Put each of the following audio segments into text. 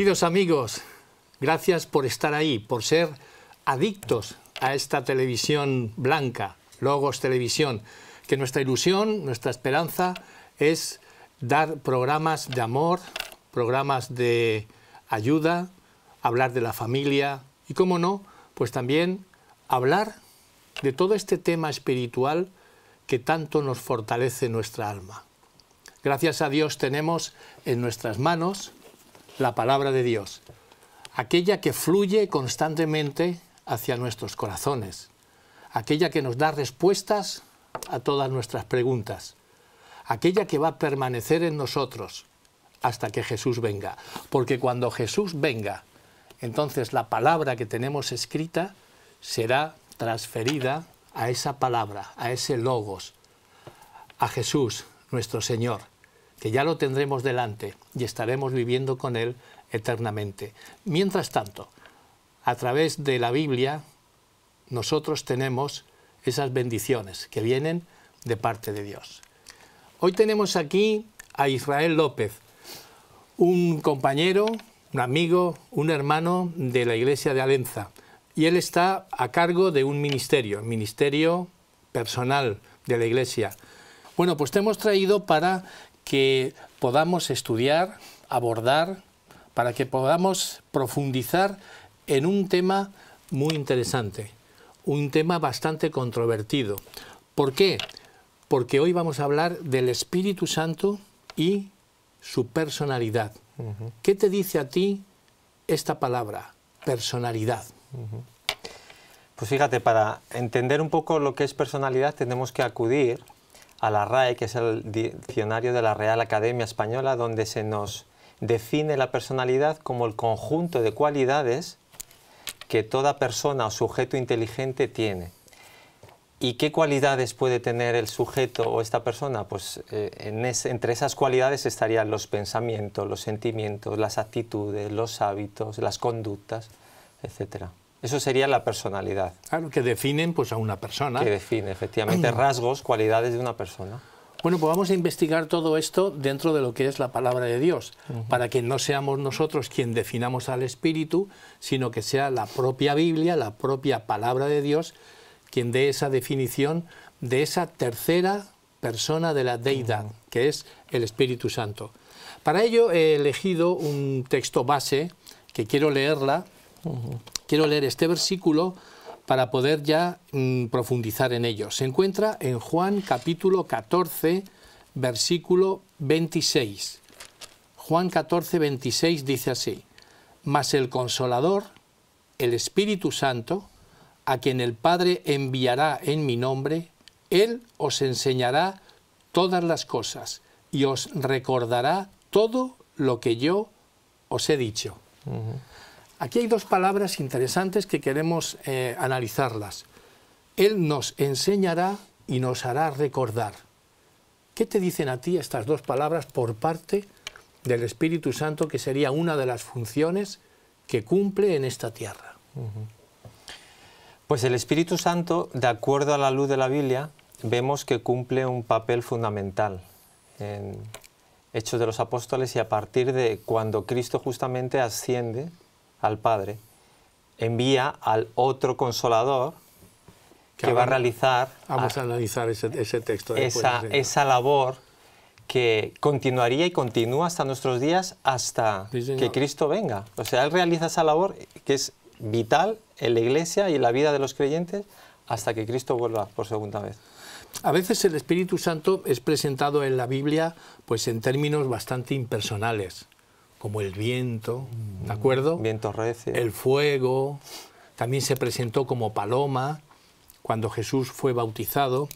Queridos amigos, gracias por estar ahí, por ser adictos a esta televisión blanca, Logos Televisión, que nuestra ilusión, nuestra esperanza es dar programas de amor, programas de ayuda, hablar de la familia y, cómo no, pues también hablar de todo este tema espiritual que tanto nos fortalece nuestra alma. Gracias a Dios tenemos en nuestras manos la palabra de Dios, aquella que fluye constantemente hacia nuestros corazones, aquella que nos da respuestas a todas nuestras preguntas, aquella que va a permanecer en nosotros hasta que Jesús venga. Porque cuando Jesús venga, entonces la palabra que tenemos escrita será transferida a esa palabra, a ese logos, a Jesús, nuestro Señor que ya lo tendremos delante y estaremos viviendo con Él eternamente. Mientras tanto, a través de la Biblia, nosotros tenemos esas bendiciones que vienen de parte de Dios. Hoy tenemos aquí a Israel López, un compañero, un amigo, un hermano de la iglesia de Alenza. Y él está a cargo de un ministerio, ministerio personal de la iglesia. Bueno, pues te hemos traído para que podamos estudiar, abordar, para que podamos profundizar en un tema muy interesante, un tema bastante controvertido. ¿Por qué? Porque hoy vamos a hablar del Espíritu Santo y su personalidad. ¿Qué te dice a ti esta palabra, personalidad? Pues fíjate, para entender un poco lo que es personalidad tenemos que acudir a la RAE, que es el diccionario de la Real Academia Española, donde se nos define la personalidad como el conjunto de cualidades que toda persona o sujeto inteligente tiene. ¿Y qué cualidades puede tener el sujeto o esta persona? Pues eh, entre esas cualidades estarían los pensamientos, los sentimientos, las actitudes, los hábitos, las conductas, etcétera. Eso sería la personalidad. Claro, que definen pues, a una persona. Que define, efectivamente, mm. rasgos, cualidades de una persona. Bueno, pues vamos a investigar todo esto dentro de lo que es la palabra de Dios, para que no seamos nosotros quien definamos al Espíritu, sino que sea la propia Biblia, la propia palabra de Dios, quien dé esa definición de esa tercera persona de la deidad, que es el Espíritu Santo. Para ello he elegido un texto base que quiero leerla quiero leer este versículo para poder ya mm, profundizar en ello. Se encuentra en Juan capítulo 14, versículo 26. Juan 14, 26 dice así, Mas el consolador, el Espíritu Santo, a quien el Padre enviará en mi nombre, Él os enseñará todas las cosas y os recordará todo lo que yo os he dicho. Aquí hay dos palabras interesantes que queremos eh, analizarlas. Él nos enseñará y nos hará recordar. ¿Qué te dicen a ti estas dos palabras por parte del Espíritu Santo, que sería una de las funciones que cumple en esta tierra? Pues el Espíritu Santo, de acuerdo a la luz de la Biblia, vemos que cumple un papel fundamental en Hechos de los Apóstoles y a partir de cuando Cristo justamente asciende al Padre, envía al otro consolador que, va a realizar... Vamos a, analizar ese, texto. esa, labor que continuaría y continúa hasta nuestros días hasta que Cristo venga. O sea, Él realiza esa labor que es vital en la iglesia y en la vida de los creyentes hasta que Cristo vuelva por segunda vez. A veces el Espíritu Santo es presentado en la Biblia pues en términos bastante impersonales como el viento, ¿de mm, acuerdo? vientos El fuego. También se presentó como paloma cuando Jesús fue bautizado.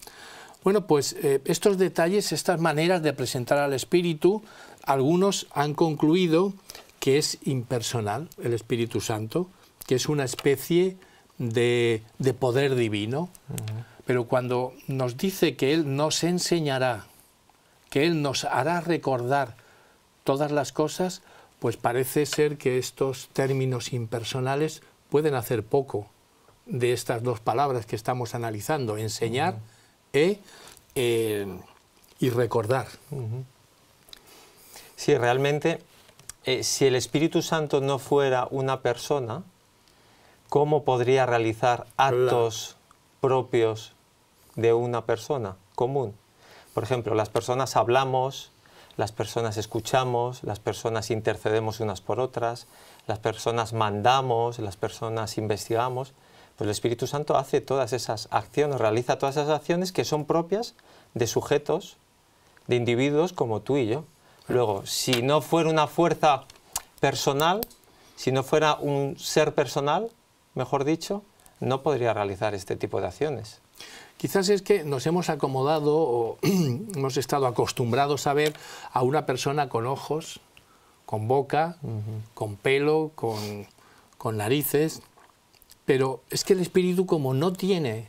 Bueno, pues eh, estos detalles, estas maneras de presentar al Espíritu, algunos han concluido que es impersonal el Espíritu Santo, que es una especie de, poder divino. Pero cuando nos dice que Él nos enseñará, que Él nos hará recordar todas las cosas, pues parece ser que estos términos impersonales pueden hacer poco de estas dos palabras que estamos analizando, enseñar e, eh, y recordar. Sí, realmente, eh, si el Espíritu Santo no fuera una persona, ¿cómo podría realizar actos propios de una persona común? Por ejemplo, las personas hablamos, las personas escuchamos, las personas intercedemos unas por otras, las personas mandamos, las personas investigamos, pues el Espíritu Santo hace todas esas acciones, realiza todas esas acciones que son propias de sujetos, de individuos como tú y yo. Luego, si no fuera una fuerza personal, si no fuera un ser personal, mejor dicho, no podría realizar este tipo de acciones. Quizás es que nos hemos acomodado o hemos estado acostumbrados a ver a una persona con ojos, con boca, con pelo, con, con narices, pero es que el espíritu como no tiene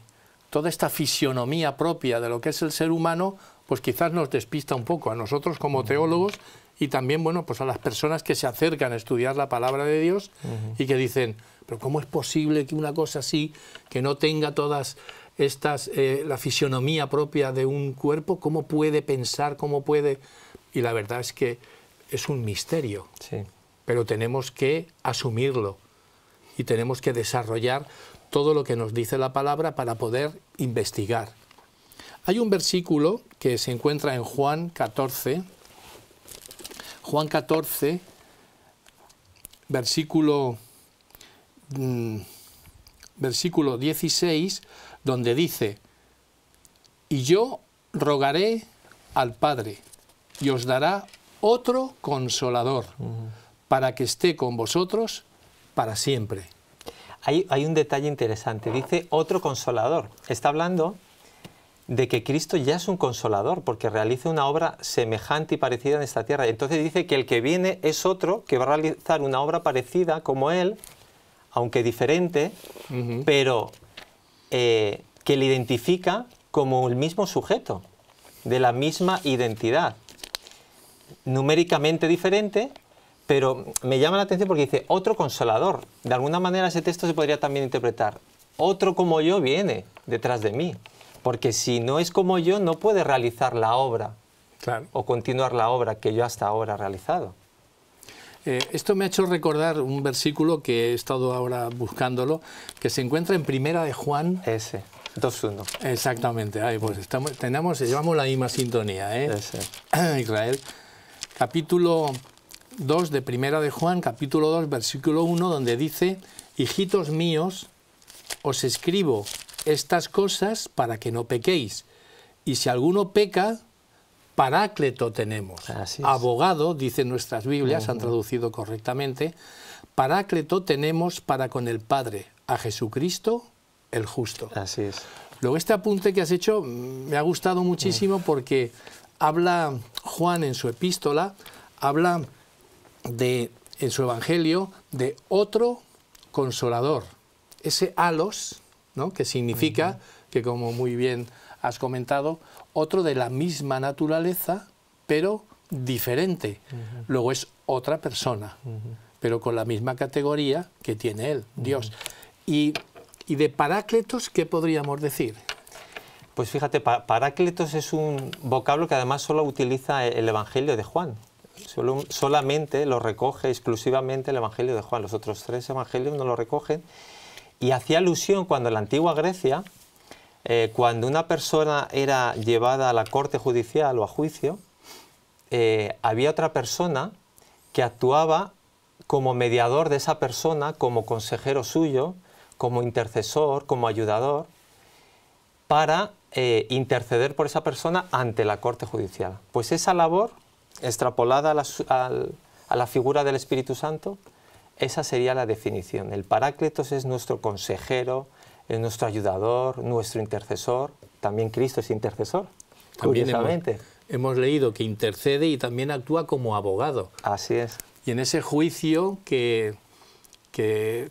toda esta fisionomía propia de lo que es el ser humano, pues quizás nos despista un poco a nosotros como teólogos y también, bueno, pues a las personas que se acercan a estudiar la palabra de Dios y que dicen, pero ¿cómo es posible que una cosa así, que no tenga todas estas, eh, la fisionomía propia de un cuerpo, cómo puede pensar, cómo puede... Y la verdad es que es un misterio, pero tenemos que asumirlo y tenemos que desarrollar todo lo que nos dice la palabra para poder investigar. Hay un versículo que se encuentra en Juan 14, Juan 14, versículo, mm, versículo 16, donde dice, y yo rogaré al Padre, y os dará otro consolador, para que esté con vosotros para siempre. hay un detalle interesante, dice otro consolador. Está hablando de que Cristo ya es un consolador, porque realiza una obra semejante y parecida en esta tierra. Entonces dice que el que viene es otro que va a realizar una obra parecida como él, aunque diferente, pero eh, que le identifica como el mismo sujeto, de la misma identidad. Numéricamente diferente, pero me llama la atención porque dice otro consolador. De alguna manera ese texto se podría también interpretar. Otro como yo viene detrás de mí porque si no es como yo, no puede realizar la obra o continuar la obra que yo hasta ahora he realizado. Eh, esto me ha hecho recordar un versículo que he estado ahora buscándolo, que se encuentra en Primera de Juan. Ese, 2.1. Exactamente, pues tenemos, llevamos la misma sintonía, ¿eh? Israel. Capítulo 2 de Primera de Juan, capítulo 2, versículo 1, donde dice, hijitos míos, os escribo estas cosas para que no pequéis. Y si alguno peca, Parácleto tenemos. Abogado, dicen nuestras Biblias, han traducido correctamente, Parácleto tenemos para con el Padre, a Jesucristo el justo. Así es. Luego este apunte que has hecho mm, me ha gustado muchísimo mm. porque habla Juan en su epístola, habla de, en su evangelio de otro consolador. Ese alos que significa que, como muy bien has comentado, otro de la misma naturaleza, pero diferente. Luego es otra persona, pero con la misma categoría que tiene él, Dios. Y, de Parácletos qué podríamos decir? Pues fíjate, Parácletos es un vocablo que además solo utiliza el Evangelio de Juan. solamente lo recoge exclusivamente el Evangelio de Juan. Los otros tres Evangelios no lo recogen y hacía alusión cuando en la antigua Grecia, eh, cuando una persona era llevada a la corte judicial o a juicio, eh, había otra persona que actuaba como mediador de esa persona, como consejero suyo, como intercesor, como ayudador, para eh, interceder por esa persona ante la corte judicial. Pues esa labor, extrapolada a la figura del Espíritu Santo, esa sería la definición. El Paráclitos es nuestro consejero, es nuestro ayudador, nuestro intercesor. También Cristo es intercesor, también Hemos, leído que intercede y también actúa como abogado. Así es. Y en ese juicio que,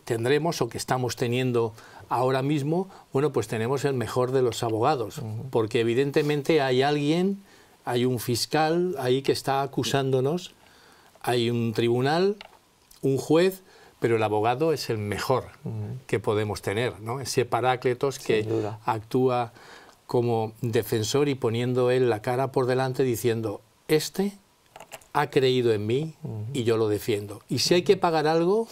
tendremos o que estamos teniendo ahora mismo, bueno, pues tenemos el mejor de los abogados, porque evidentemente hay alguien, hay un fiscal ahí que está acusándonos, hay un tribunal un juez, pero el abogado es el mejor que podemos tener, ¿no? Ese Parácletos que actúa como defensor y poniendo él la cara por delante diciendo, este ha creído en mí y yo lo defiendo. Y si hay que pagar algo,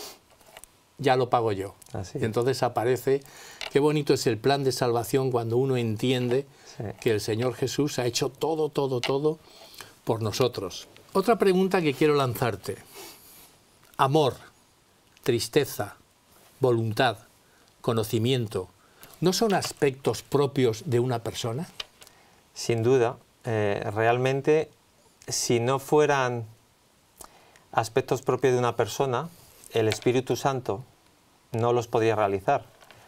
ya lo pago yo. y entonces aparece, qué bonito es el plan de salvación cuando uno entiende que el Señor Jesús ha hecho todo, todo, todo por nosotros. Otra pregunta que quiero lanzarte amor, tristeza, voluntad, conocimiento, ¿no son aspectos propios de una persona? Sin duda, eh, realmente si no fueran aspectos propios de una persona, el Espíritu Santo no los podría realizar.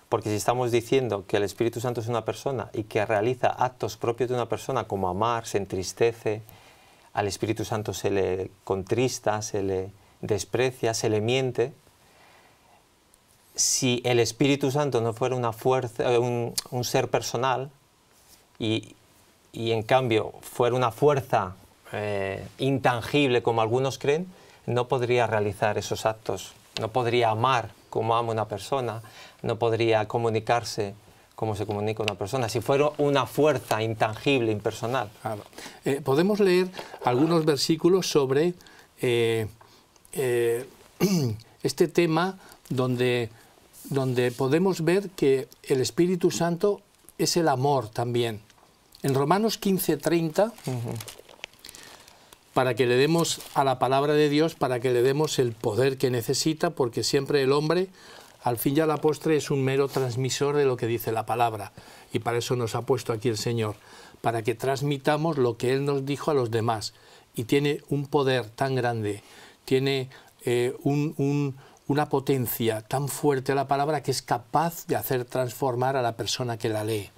Porque si estamos diciendo que el Espíritu Santo es una persona y que realiza actos propios de una persona como amar, se entristece, al Espíritu Santo se le contrista, se le desprecia, se le miente, si el Espíritu Santo no fuera una fuerza, eh, un, ser personal y, en cambio fuera una fuerza eh, intangible como algunos creen, no podría realizar esos actos, no podría amar como ama una persona, no podría comunicarse como se comunica una persona, si fuera una fuerza intangible, impersonal. Eh, podemos leer algunos versículos sobre eh, este tema donde, donde podemos ver que el Espíritu Santo es el amor también. En Romanos 15:30, 30, para que le demos a la palabra de Dios, para que le demos el poder que necesita, porque siempre el hombre, al fin y al la postre, es un mero transmisor de lo que dice la palabra. Y para eso nos ha puesto aquí el Señor, para que transmitamos lo que Él nos dijo a los demás. Y tiene un poder tan grande tiene eh, una potencia tan fuerte la palabra que es capaz de hacer transformar a la persona que la lee.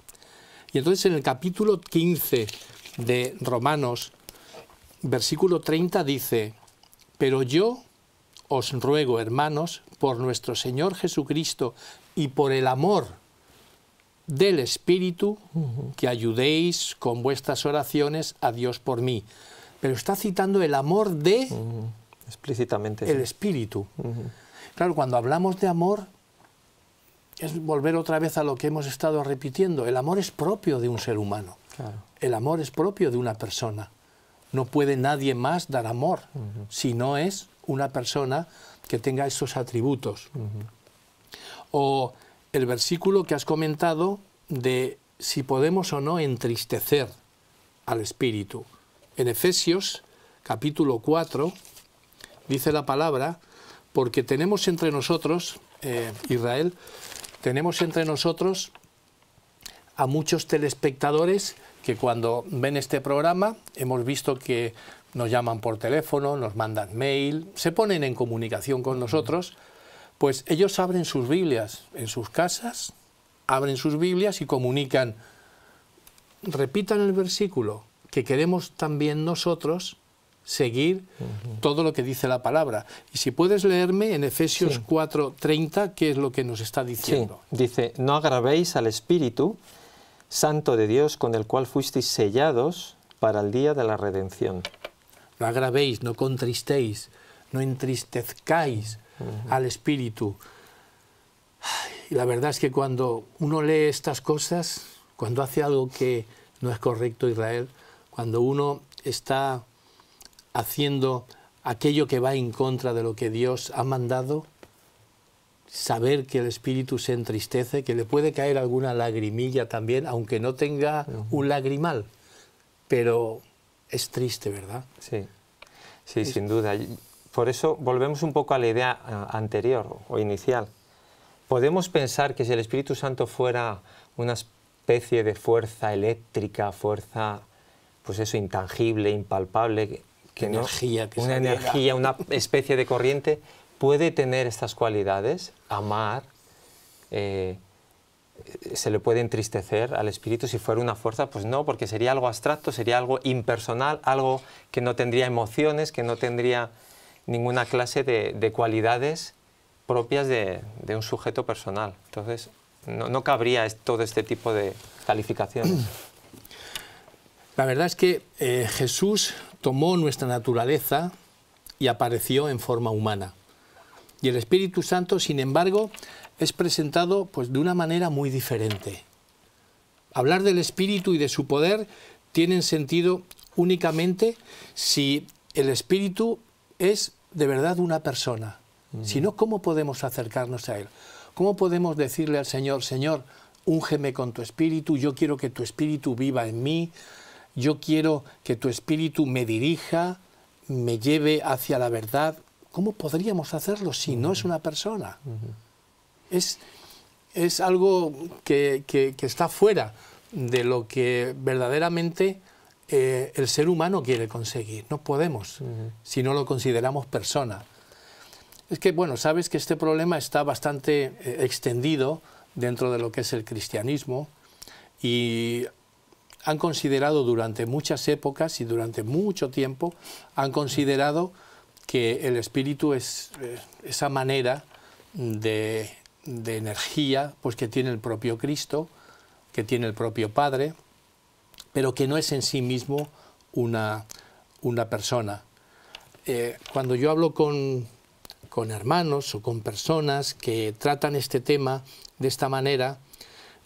Y entonces en el capítulo 15 de Romanos, versículo 30 dice, pero yo os ruego, hermanos, por nuestro Señor Jesucristo y por el amor del Espíritu, que ayudéis con vuestras oraciones a Dios por mí. Pero está citando el amor de Explícitamente. El espíritu. Claro, cuando hablamos de amor, es volver otra vez a lo que hemos estado repitiendo. El amor es propio de un ser humano. El amor es propio de una persona. No puede nadie más dar amor si no es una persona que tenga esos atributos. O el versículo que has comentado de si podemos o no entristecer al espíritu. En Efesios capítulo 4, dice la palabra, porque tenemos entre nosotros, eh, Israel, tenemos entre nosotros a muchos telespectadores que cuando ven este programa hemos visto que nos llaman por teléfono, nos mandan mail, se ponen en comunicación con nosotros, pues ellos abren sus Biblias en sus casas, abren sus Biblias y comunican, repitan el versículo que queremos también nosotros seguir todo lo que dice la palabra. Y si puedes leerme en Efesios 4:30, ¿qué es lo que nos está diciendo? Dice, no agravéis al Espíritu Santo de Dios con el cual fuisteis sellados para el día de la redención. No agravéis, no contristéis, no entristezcáis al Espíritu. Y la verdad es que cuando uno lee estas cosas, cuando hace algo que no es correcto Israel, cuando uno está haciendo aquello que va en contra de lo que Dios ha mandado, saber que el espíritu se entristece, que le puede caer alguna lagrimilla también, aunque no tenga un lagrimal, pero es triste, ¿verdad? Sí, sin duda. Por eso volvemos un poco a la idea eh, anterior o inicial. Podemos pensar que si el Espíritu Santo fuera una especie de fuerza eléctrica, fuerza, pues eso, intangible, impalpable, una energía, una especie de corriente, puede tener estas cualidades, amar, eh, se le puede entristecer al espíritu si fuera una fuerza, pues no, porque sería algo abstracto, sería algo impersonal, algo que no tendría emociones, que no tendría ninguna clase de, cualidades propias de, un sujeto personal. Entonces, no, cabría todo este tipo de calificaciones. La verdad es que eh, Jesús tomó nuestra naturaleza y apareció en forma humana. Y el Espíritu Santo, sin embargo, es presentado pues de una manera muy diferente. Hablar del Espíritu y de su poder tienen sentido únicamente si el Espíritu es de verdad una persona. Si no, ¿cómo podemos acercarnos a Él? ¿Cómo podemos decirle al Señor, Señor, úngeme con tu Espíritu, yo quiero que tu Espíritu viva en mí? yo quiero que tu espíritu me dirija, me lleve hacia la verdad. ¿Cómo podríamos hacerlo si no es una persona? es, es, algo que, está fuera de lo que verdaderamente eh, el ser humano quiere conseguir. No podemos si no lo consideramos persona. Es que, bueno, sabes que este problema está bastante eh, extendido dentro de lo que es el cristianismo y han considerado durante muchas épocas y durante mucho tiempo, han considerado que el espíritu es eh, esa manera de, energía pues, que tiene el propio Cristo, que tiene el propio Padre, pero que no es en sí mismo una, una persona. Eh, cuando yo hablo con, con hermanos o con personas que tratan este tema de esta manera,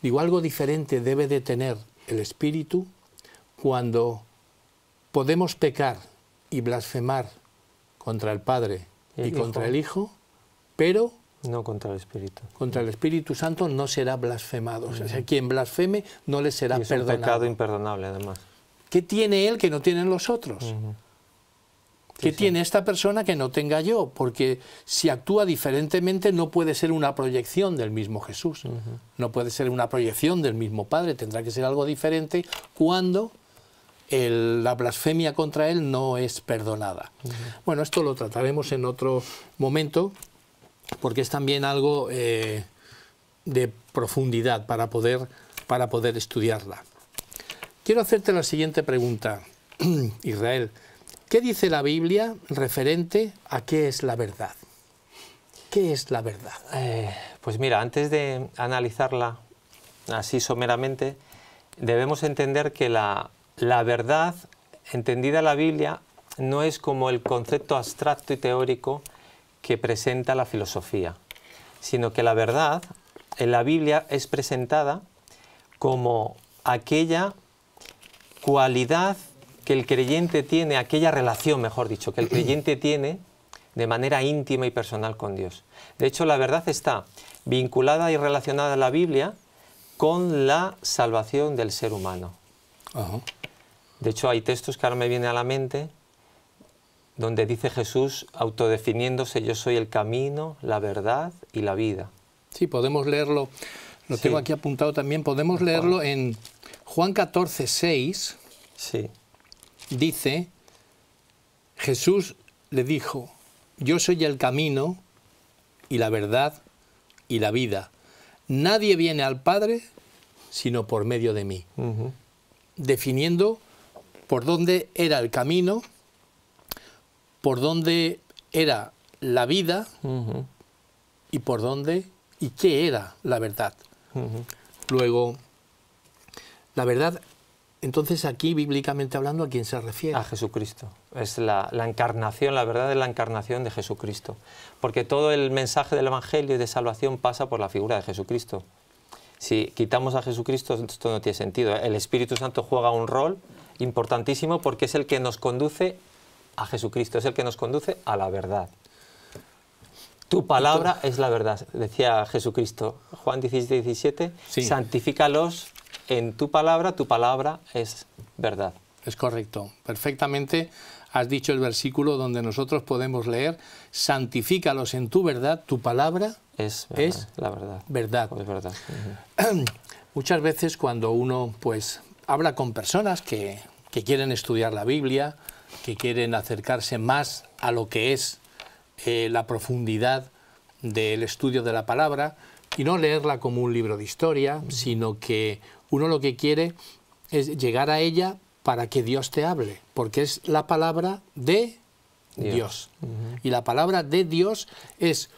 digo, algo diferente debe de tener el espíritu cuando podemos pecar y blasfemar contra el Padre y, contra el Hijo, pero... No contra el Espíritu. Contra el Espíritu Santo no será blasfemado. O sea, quien blasfeme no le será perdonado. Es un pecado imperdonable, además. ¿Qué tiene él que no tienen los otros? que tiene esta persona que no tenga yo, porque si actúa diferentemente no puede ser una proyección del mismo Jesús, no puede ser una proyección del mismo Padre, tendrá que ser algo diferente cuando la blasfemia contra él no es perdonada. Bueno, esto lo trataremos en otro momento, porque es también algo eh, de profundidad para poder, para poder estudiarla. Quiero hacerte la siguiente pregunta, Israel. ¿Qué dice la Biblia referente a qué es la verdad? ¿Qué es la verdad? Eh, pues mira, antes de analizarla así someramente, debemos entender que la, la verdad, entendida la Biblia, no es como el concepto abstracto y teórico que presenta la filosofía, sino que la verdad en la Biblia es presentada como aquella cualidad que el creyente tiene, aquella relación, mejor dicho, que el creyente tiene de manera íntima y personal con Dios. De hecho, la verdad está vinculada y relacionada a la Biblia con la salvación del ser humano. De hecho, hay textos que ahora me vienen a la mente donde dice Jesús, autodefiniéndose, yo soy el camino, la verdad y la vida. Sí, podemos leerlo, lo tengo aquí apuntado también, podemos leerlo en Juan 14, 6. Sí dice, Jesús le dijo, yo soy el camino y la verdad y la vida. Nadie viene al Padre sino por medio de mí. Definiendo por dónde era el camino, por dónde era la vida y por dónde y qué era la verdad. Luego, la verdad entonces aquí, bíblicamente hablando, ¿a quién se refiere? A Jesucristo. Es la, encarnación, la verdad es la encarnación de Jesucristo. Porque todo el mensaje del Evangelio y de salvación pasa por la figura de Jesucristo. Si quitamos a Jesucristo, esto no tiene sentido. El Espíritu Santo juega un rol importantísimo porque es el que nos conduce a Jesucristo, es el que nos conduce a la verdad. Tu palabra es la verdad, decía Jesucristo. Juan 17, 17, santifícalos en tu palabra, tu palabra es verdad. Es correcto, perfectamente has dicho el versículo donde nosotros podemos leer, santifícalos en tu verdad, tu palabra es, la verdad. verdad. verdad. Muchas veces cuando uno pues habla con personas que, quieren estudiar la Biblia, que quieren acercarse más a lo que es eh, la profundidad del estudio de la palabra, y no leerla como un libro de historia, sino que uno lo que quiere es llegar a ella para que Dios te hable, porque es la palabra de Dios. Y la palabra de Dios es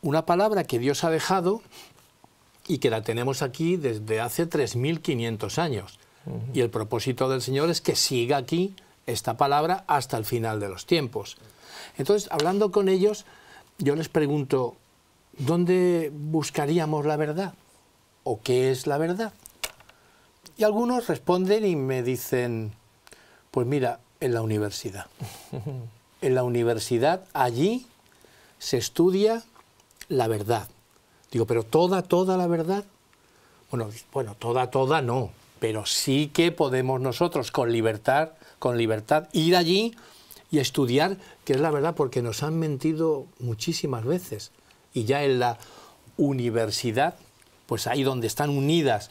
una palabra que Dios ha dejado y que la tenemos aquí desde hace 3.500 años. Y el propósito del Señor es que siga aquí esta palabra hasta el final de los tiempos. Entonces, hablando con ellos, yo les pregunto, ¿dónde buscaríamos la verdad? ¿O qué es la verdad? Y algunos responden y me dicen, pues mira, en la universidad. En la universidad, allí se estudia la verdad. Digo, pero toda, toda la verdad. Bueno, bueno, toda, toda no, pero sí que podemos nosotros con libertad, con libertad ir allí y estudiar qué es la verdad, porque nos han mentido muchísimas veces y ya en la universidad, pues ahí donde están unidas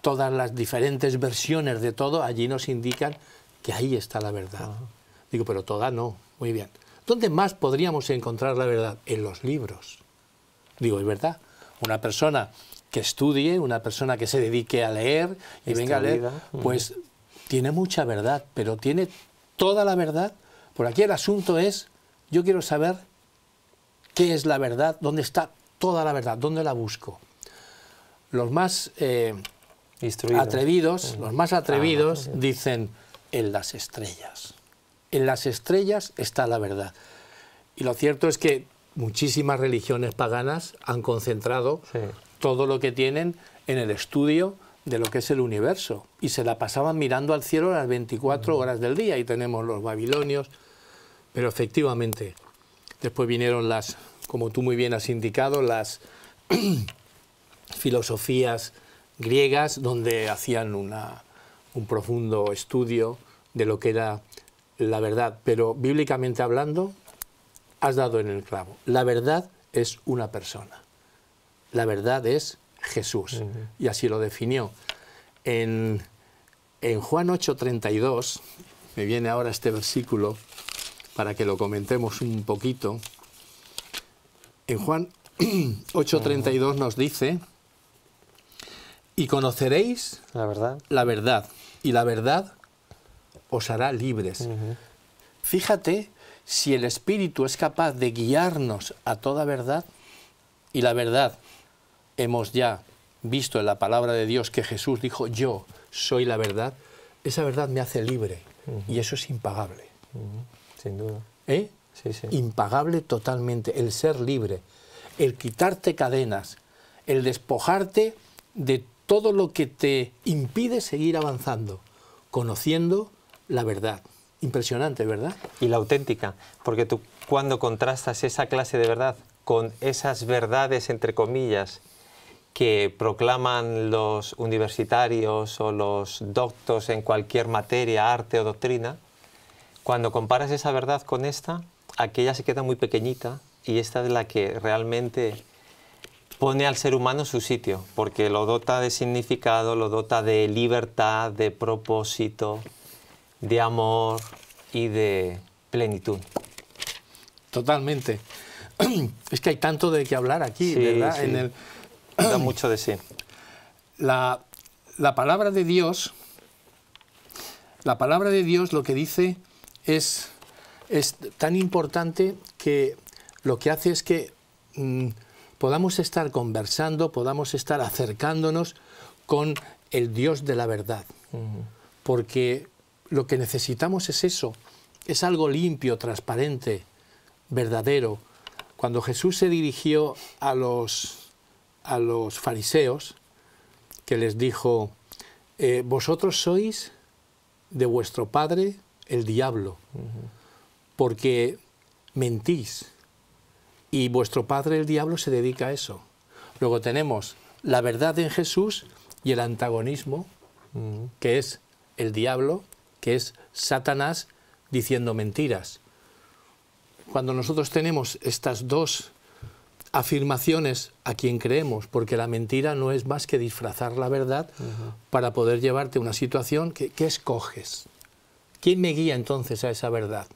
todas las diferentes versiones de todo, allí nos indican que ahí está la verdad. Digo, pero toda no. Muy bien. ¿Dónde más podríamos encontrar la verdad? En los libros. Digo, es verdad. Una persona que estudie, una persona que se dedique a leer y venga a leer, pues tiene mucha verdad, pero tiene toda la verdad. Por aquí el asunto es, yo quiero saber ¿Qué es la verdad? ¿Dónde está toda la verdad? ¿Dónde la busco? Los más eh, atrevidos, los más atrevidos ah, dicen en las estrellas. En las estrellas está la verdad. Y lo cierto es que muchísimas religiones paganas han concentrado todo lo que tienen en el estudio de lo que es el universo. Y se la pasaban mirando al cielo las 24 mm. horas del día. Y tenemos los babilonios. Pero efectivamente, después vinieron las como tú muy bien has indicado, las filosofías griegas, donde hacían un profundo estudio de lo que era la verdad. Pero bíblicamente hablando, has dado en el clavo. La verdad es una persona. La verdad es Jesús. Y así lo definió. En, en Juan 8:32, me viene ahora este versículo para que lo comentemos un poquito. En Juan 8:32 nos dice, y conoceréis la verdad. la verdad, y la verdad os hará libres. Fíjate si el Espíritu es capaz de guiarnos a toda verdad, y la verdad hemos ya visto en la palabra de Dios que Jesús dijo, yo soy la verdad, esa verdad me hace libre, y eso es impagable. Sin duda. ¿Eh? impagable totalmente, el ser libre, el quitarte cadenas, el despojarte de todo lo que te impide seguir avanzando, conociendo la verdad. Impresionante, ¿verdad? Y la auténtica, porque tú cuando contrastas esa clase de verdad con esas verdades, entre comillas, que proclaman los universitarios o los doctos en cualquier materia, arte o doctrina, cuando comparas esa verdad con esta, aquella se queda muy pequeñita y esta es la que realmente pone al ser humano su sitio, porque lo dota de significado, lo dota de libertad, de propósito, de amor y de plenitud. Totalmente. Es que hay tanto de qué hablar aquí, ¿verdad? En mucho de sí. La, la palabra de Dios, la palabra de Dios lo que dice es es tan importante que lo que hace es que mm, podamos estar conversando, podamos estar acercándonos con el Dios de la verdad. Porque lo que necesitamos es eso, es algo limpio, transparente, verdadero. Cuando Jesús se dirigió a los, a los fariseos, que les dijo, eh, vosotros sois de vuestro padre el diablo porque mentís y vuestro padre el diablo se dedica a eso. Luego tenemos la verdad en Jesús y el antagonismo, que es el diablo, que es Satanás diciendo mentiras. Cuando nosotros tenemos estas dos afirmaciones a quien creemos, porque la mentira no es más que disfrazar la verdad para poder llevarte a una situación ¿qué escoges. ¿Quién me guía entonces a esa verdad?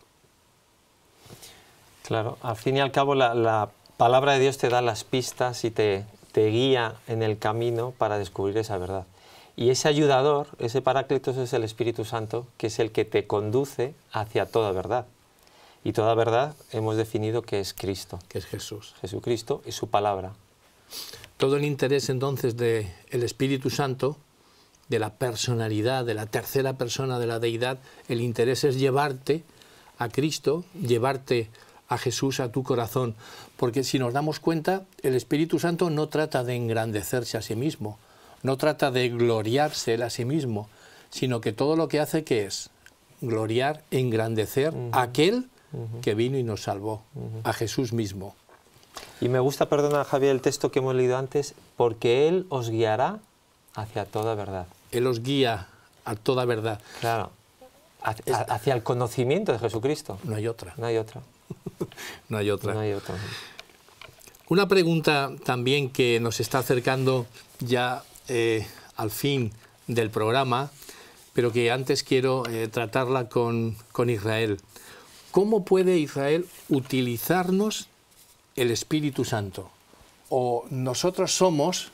Claro, al fin y al cabo la, palabra de Dios te da las pistas y te, te guía en el camino para descubrir esa verdad. Y ese ayudador, ese paráclitos es el Espíritu Santo, que es el que te conduce hacia toda verdad. Y toda verdad hemos definido que es Cristo. Que es Jesús. Jesucristo y su palabra. Todo el interés entonces del el Espíritu Santo, de la personalidad, de la tercera persona de la deidad, el interés es llevarte a Cristo, llevarte a a Jesús a tu corazón, porque si nos damos cuenta, el Espíritu Santo no trata de engrandecerse a sí mismo, no trata de gloriarse él a sí mismo, sino que todo lo que hace que es gloriar, engrandecer a aquel que vino y nos salvó, a Jesús mismo. Y me gusta, perdonar Javier, el texto que hemos leído antes, porque Él os guiará hacia toda verdad. Él os guía a toda verdad. Claro. Hacia, hacia el conocimiento de Jesucristo. No hay otra. No hay otra. no hay otra. Una pregunta también que nos está acercando ya eh, al fin del programa, pero que antes quiero eh, tratarla con, Israel. ¿Cómo puede Israel utilizarnos el Espíritu Santo? ¿O nosotros somos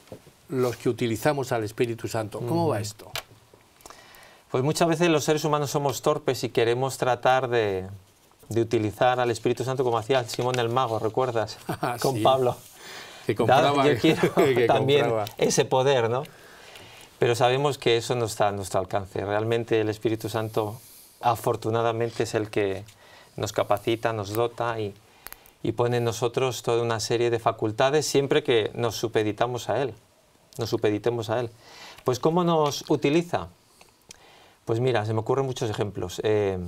los que utilizamos al Espíritu Santo? ¿Cómo va esto? Pues muchas veces los seres humanos somos torpes y queremos tratar de, de utilizar al Espíritu Santo como hacía Simón el Mago, ¿recuerdas? Ah, Con Pablo. Que yo quiero también ese poder, ¿no? Pero sabemos que eso no está a nuestro alcance. Realmente el Espíritu Santo, afortunadamente, es el que nos capacita, nos dota y, y pone en nosotros toda una serie de facultades siempre que nos supeditamos a Él. Nos supeditemos a Él. Pues, ¿cómo nos utiliza? Pues mira, se me ocurren muchos ejemplos. Eh,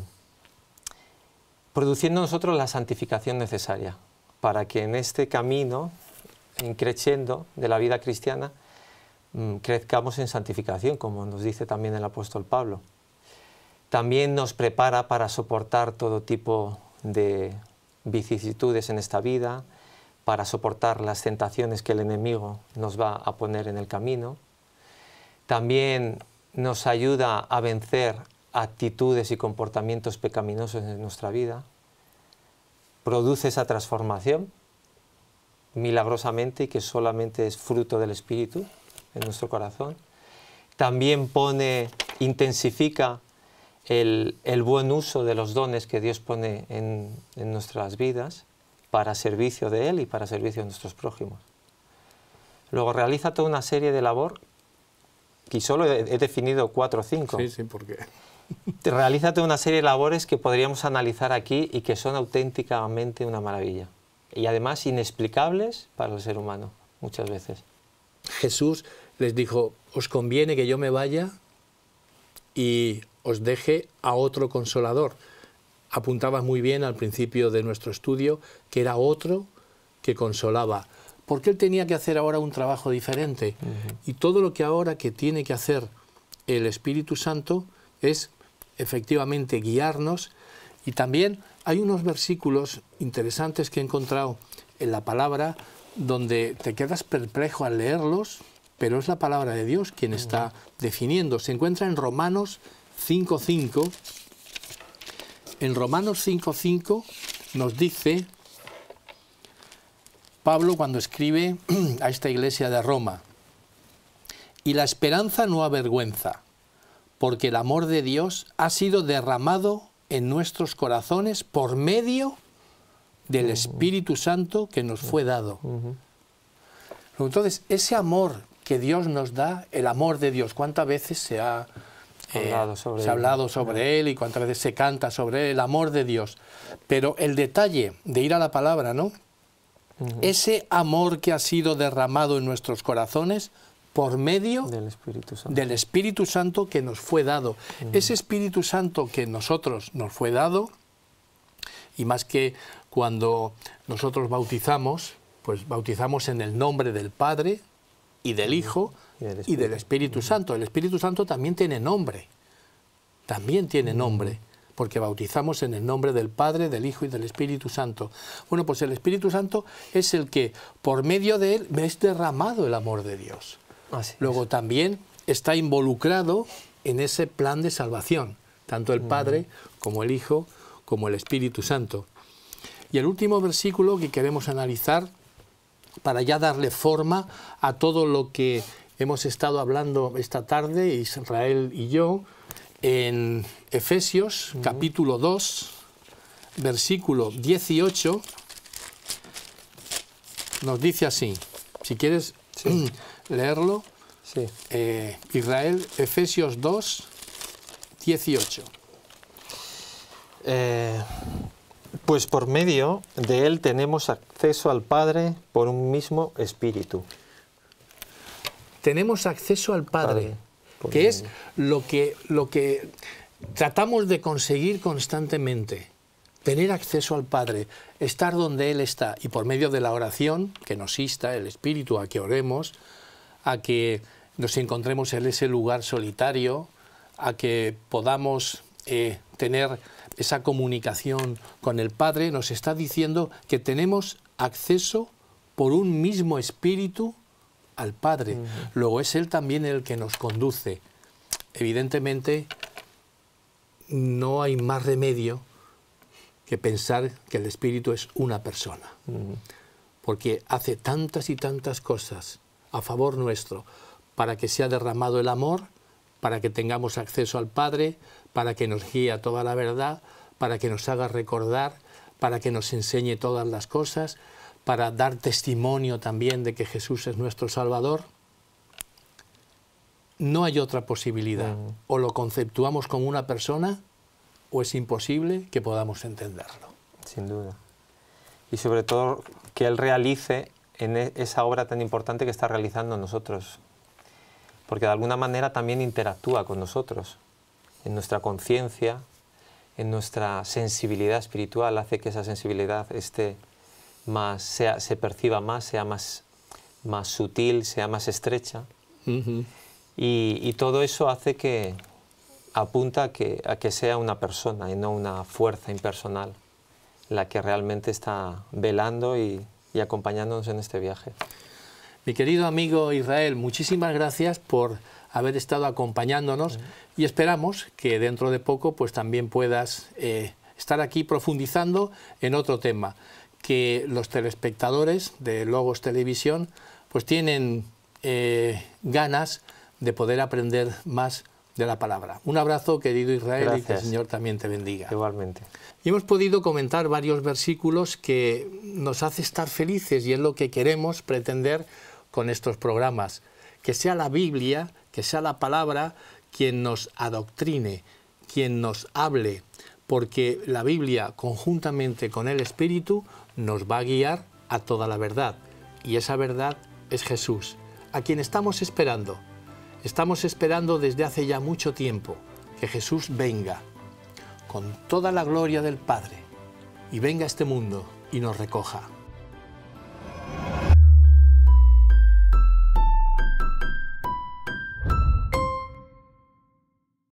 produciendo nosotros la santificación necesaria para que en este camino, en creciendo de la vida cristiana, mm, crezcamos en santificación, como nos dice también el apóstol Pablo. También nos prepara para soportar todo tipo de vicisitudes en esta vida, para soportar las tentaciones que el enemigo nos va a poner en el camino. También nos ayuda a vencer actitudes y comportamientos pecaminosos en nuestra vida, produce esa transformación milagrosamente y que solamente es fruto del Espíritu en nuestro corazón. También pone, intensifica el, buen uso de los dones que Dios pone en, nuestras vidas para servicio de Él y para servicio de nuestros prójimos. Luego realiza toda una serie de labor, y solo he, he definido cuatro o cinco. Sí, sí, porque Realízate una serie de labores que podríamos analizar aquí y que son auténticamente una maravilla. Y además inexplicables para el ser humano, muchas veces. Jesús les dijo, os conviene que yo me vaya y os deje a otro consolador. Apuntabas muy bien al principio de nuestro estudio que era otro que consolaba. Porque él tenía que hacer ahora un trabajo diferente. Y todo lo que ahora que tiene que hacer el Espíritu Santo es efectivamente guiarnos. Y también hay unos versículos interesantes que he encontrado en la palabra donde te quedas perplejo al leerlos, pero es la palabra de Dios quien está definiendo. Se encuentra en Romanos 5.5. En Romanos 5.5 nos dice Pablo cuando escribe a esta iglesia de Roma, y la esperanza no avergüenza porque el amor de Dios ha sido derramado en nuestros corazones por medio del Espíritu Santo que nos fue dado. Entonces, ese amor que Dios nos da, el amor de Dios, ¿cuántas veces se ha eh, hablado sobre, él. y cuántas veces se canta sobre él, el amor de Dios. Pero el detalle de ir a la palabra, ¿no? Ese amor que ha sido derramado en nuestros corazones por medio del Espíritu Santo, que nos fue dado. Ese Espíritu Santo que nosotros nos fue dado, y más que cuando nosotros bautizamos, pues bautizamos en el nombre del Padre y del Hijo y del Espíritu, y del Espíritu Santo. El Espíritu Santo también tiene nombre, también tiene nombre porque bautizamos en el nombre del Padre, del Hijo y del Espíritu Santo. Bueno, pues el Espíritu Santo es el que, por medio de él, me es derramado el amor de Dios. Luego también está involucrado en ese plan de salvación, tanto el Padre como el Hijo, como el Espíritu Santo. Y el último versículo que queremos analizar para ya darle forma a todo lo que hemos estado hablando esta tarde, Israel y yo, en Efesios capítulo 2, versículo 18, nos dice así, si quieres, leerlo. Sí. Eh, Israel, Efesios 2, 18. Eh, pues por medio de él tenemos acceso al Padre por un mismo espíritu. Tenemos acceso al Padre, que es lo que, lo que tratamos de conseguir constantemente. Tener acceso al Padre, estar donde Él está y por medio de la oración, que nos insta el Espíritu a que oremos, a que nos encontremos en ese lugar solitario, a que podamos eh, tener esa comunicación con el Padre, nos está diciendo que tenemos acceso por un mismo espíritu al Padre. Luego es Él también el que nos conduce. Evidentemente, no hay más remedio que pensar que el espíritu es una persona, porque hace tantas y tantas cosas a favor nuestro, para que sea derramado el amor, para que tengamos acceso al Padre, para que nos guíe toda la verdad, para que nos haga recordar, para que nos enseñe todas las cosas, para dar testimonio también de que Jesús es nuestro Salvador. No hay otra posibilidad. O lo conceptuamos como una persona o es imposible que podamos entenderlo. Sin duda. Y sobre todo que Él realice en e, esa obra tan importante que está realizando nosotros, porque de alguna manera también interactúa con nosotros, en nuestra conciencia, en nuestra sensibilidad espiritual, hace que esa sensibilidad esté más, se perciba más, sea más, más sutil, sea más estrecha. y, todo eso hace que apunta a que, a que sea una persona y no una fuerza impersonal la que realmente está velando y y acompañándonos en este viaje. Mi querido amigo Israel, muchísimas gracias por haber estado acompañándonos y esperamos que dentro de poco pues también puedas eh, estar aquí profundizando en otro tema que los telespectadores de Logos Televisión pues tienen eh, ganas de poder aprender más de la palabra. Un abrazo, querido Israel, y que el Señor también te bendiga. Igualmente. Y hemos podido comentar varios versículos que nos hace estar felices y es lo que queremos pretender con estos programas. Que sea la Biblia, que sea la palabra quien nos adoctrine, quien nos hable, porque la Biblia conjuntamente con el Espíritu nos va a guiar a toda la verdad. Y esa verdad es Jesús, a quien estamos esperando Estamos esperando desde hace ya mucho tiempo que Jesús venga con toda la gloria del Padre y venga a este mundo y nos recoja.